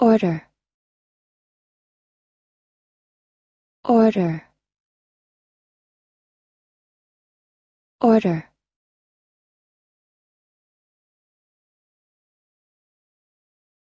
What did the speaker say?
order order order